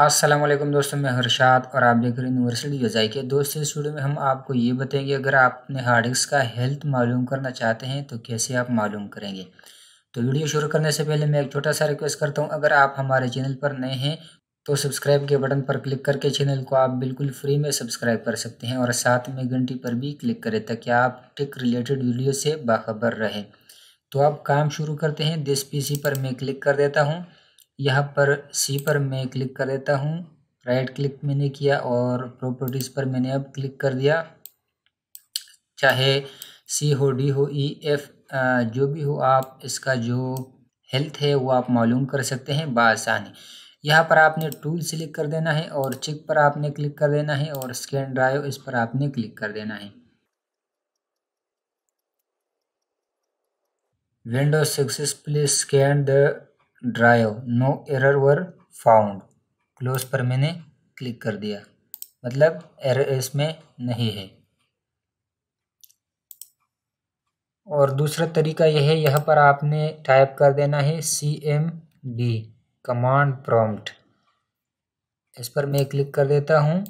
अस्सलाम वालेकुम दोस्तों मैं हर्षाद और आप देख रहे हैं यूनिवर्सिटी यूजाई के दोस्तों इस वीडियो में हम आपको ये बताएंगे अगर आप अपने हार्ड डिस्क का हेल्थ मालूम करना चाहते हैं तो कैसे आप मालूम करेंगे तो वीडियो शुरू करने से पहले मैं एक छोटा सा रिक्वेस्ट करता हूँ अगर आप हमारे चैनल पर नए हैं तो सब्सक्राइब के बटन पर क्लिक करके चैनल को आप बिल्कुल फ्री में सब्सक्राइब कर सकते हैं और साथ में घंटी पर भी क्लिक करें ताकि आप टेक रिलेटेड वीडियो से बाखबर रहें तो आप काम शुरू करते हैं दिस सी पर मैं क्लिक कर देता हूँ यहाँ पर सी पर मैं क्लिक कर देता हूँ राइट क्लिक मैंने किया और प्रॉपर्टीज़ पर मैंने अब क्लिक कर दिया चाहे सी हो डी हो ई e, एफ जो भी हो आप इसका जो हेल्थ है वो आप मालूम कर सकते हैं बासानी यहाँ पर आपने टूल सिलेक्ट कर देना है और चेक पर आपने क्लिक कर देना है और स्कैन ड्राइव इस पर आपने क्लिक कर देना है window successfully scan the drive no error were found close पर मैंने क्लिक कर दिया मतलब एरर इसमें नहीं है और दूसरा तरीका यह है यहाँ पर आपने टाइप कर देना है C M D command prompt इस पर मैं क्लिक कर देता हूँ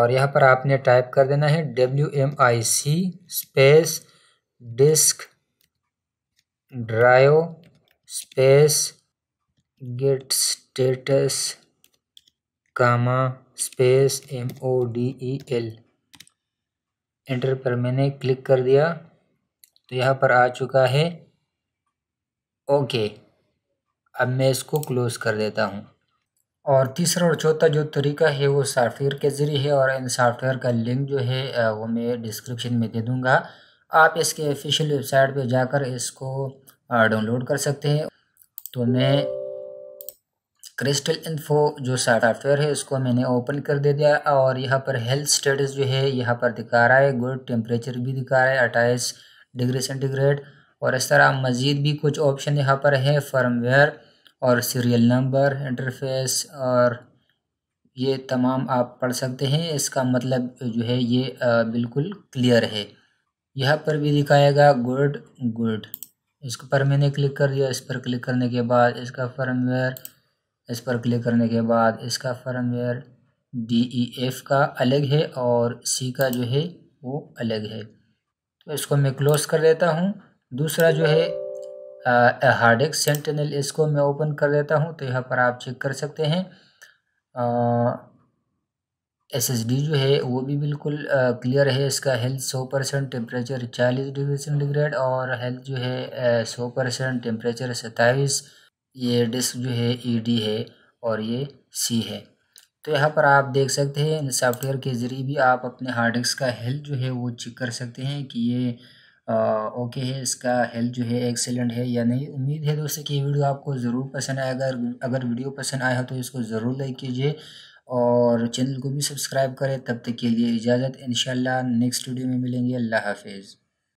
और यहाँ पर आपने टाइप कर देना है W M I C space disk drive space get status comma space M O D E L enter पर मैंने क्लिक कर दिया तो यहाँ पर आ चुका है ओके अब मैं इसको क्लोज़ कर देता हूँ और तीसरा और चौथा जो तरीका है वो सॉफ्टवेयर के ज़रिए है और इन सॉफ्टवेयर का लिंक जो है वो मैं डिस्क्रिप्शन में दे दूँगा आप इसके ऑफिशियल वेबसाइट पे जाकर इसको डाउनलोड कर सकते हैं तो मैं क्रिस्टल इन्फो जो सॉफ्टवेयर है उसको मैंने ओपन कर दे दिया और यहाँ पर हेल्थ स्टेटस जो है यहाँ पर दिखा रहा है गुड टेम्परेचर भी दिखा रहा है अट्ठाईस डिग्री सेंटीग्रेड और इस तरह मज़ीद भी कुछ ऑप्शन यहाँ पर है फर्मवेयर और सीरियल नंबर इंटरफेस और ये तमाम आप पढ़ सकते हैं इसका मतलब जो है ये बिल्कुल क्लियर है यहाँ पर भी दिखाएगा गुड गुड इसको पर मैंने क्लिक कर दिया इस पर क्लिक करने के बाद इसका फर्मवेयर इस पर क्लिक करने के बाद इसका फर्मवेयर डी ई एफ का अलग है और सी का जो है वो अलग है तो इसको मैं क्लोज़ कर देता हूँ दूसरा जो है हार्डिक सेंटेनल इसको मैं ओपन कर देता हूँ तो यहाँ पर आप चेक कर सकते हैं आ, एसएसडी जो है वो भी बिल्कुल क्लियर है इसका हेल्थ सौ परसेंट टेम्परेचर चालीस डिग्री सेंटीग्रेड और हेल्थ जो है सौ परसेंट टेम्परेचर सत्ताईस ये डिस्क जो है ईडी e है और ये सी है तो यहाँ पर आप देख सकते हैं इन सॉफ्टवेयर के ज़रिए भी आप अपने हार्ड डिस्क का हेल्थ जो है वो चेक कर सकते हैं कि ये आ, ओके है इसका हेल्थ जो है एक्सेलेंट है या नहीं उम्मीद है दोस्तों कि ये वीडियो आपको ज़रूर पसंद आएगा अगर अगर वीडियो पसंद आया हो तो इसको ज़रूर लाइक कीजिए और चैनल को भी सब्सक्राइब करें तब तक के लिए इजाज़त इन नेक्स्ट वीडियो में मिलेंगे अल्लाह हाफिज़